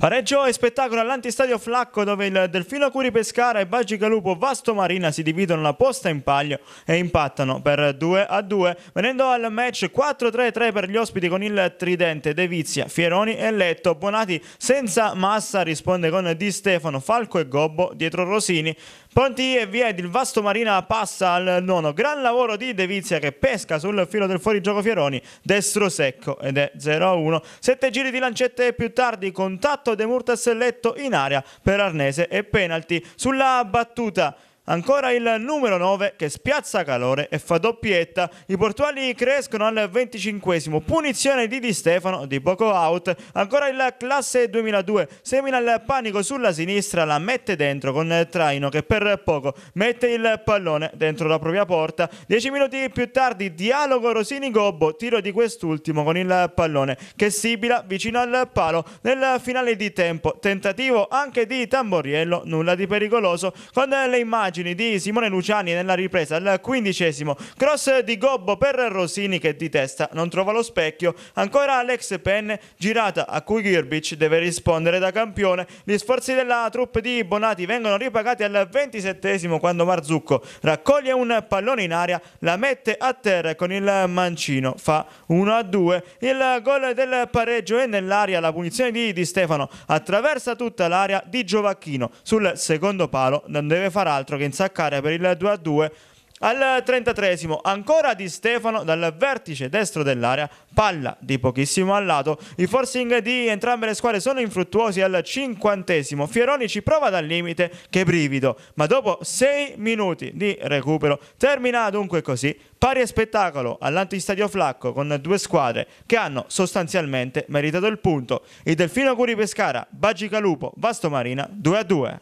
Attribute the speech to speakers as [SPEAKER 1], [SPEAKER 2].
[SPEAKER 1] Pareggio e spettacolo all'antistadio Flacco dove il Delfino Curi Pescara e Bagica Galupo Vasto Marina si dividono la posta in paglio e impattano per 2 a 2 venendo al match 4-3-3 per gli ospiti con il tridente De Vizia, Fieroni e Letto Bonati senza massa risponde con Di Stefano, Falco e Gobbo dietro Rosini Pronti e via ed il Vasto Marina passa al nono. Gran lavoro di De Vizia che pesca sul filo del fuorigioco Fieroni, destro secco ed è 0-1. Sette giri di lancette più tardi, contatto De Murtas letto in area per Arnese e penalti. Sulla battuta Ancora il numero 9 che spiazza calore e fa doppietta. I portuali crescono al 25 Punizione di Di Stefano di poco out. Ancora il classe 2002 semina il panico sulla sinistra, la mette dentro con Traino che per poco mette il pallone dentro la propria porta. 10 minuti più tardi dialogo Rosini-Gobbo, tiro di quest'ultimo con il pallone che sibila vicino al palo. Nel finale di tempo tentativo anche di Tamboriello, nulla di pericoloso con le immagini immagini di Simone Luciani nella ripresa al quindicesimo. Cross di Gobbo per Rosini che di testa non trova lo specchio. Ancora Alex Penn, girata a cui Girbic deve rispondere da campione. Gli sforzi della troupe di Bonati vengono ripagati al ventisettesimo quando Marzucco raccoglie un pallone in aria, la mette a terra con il mancino, fa 1 a 2. Il gol del pareggio è nell'aria, la punizione di Di Stefano attraversa tutta l'area di Giovacchino sul secondo palo, non deve far altro che che insaccare per il 2-2. a Al 33 ancora di Stefano dal vertice destro dell'area, palla di pochissimo al lato. I forcing di entrambe le squadre sono infruttuosi al 50 Fieroni ci prova dal limite, che brivido, ma dopo 6 minuti di recupero termina dunque così. Pari spettacolo all'antistadio Flacco con due squadre che hanno sostanzialmente meritato il punto. Il Delfino Curi Pescara, Bagica Lupo, Vasto Marina 2 a 2.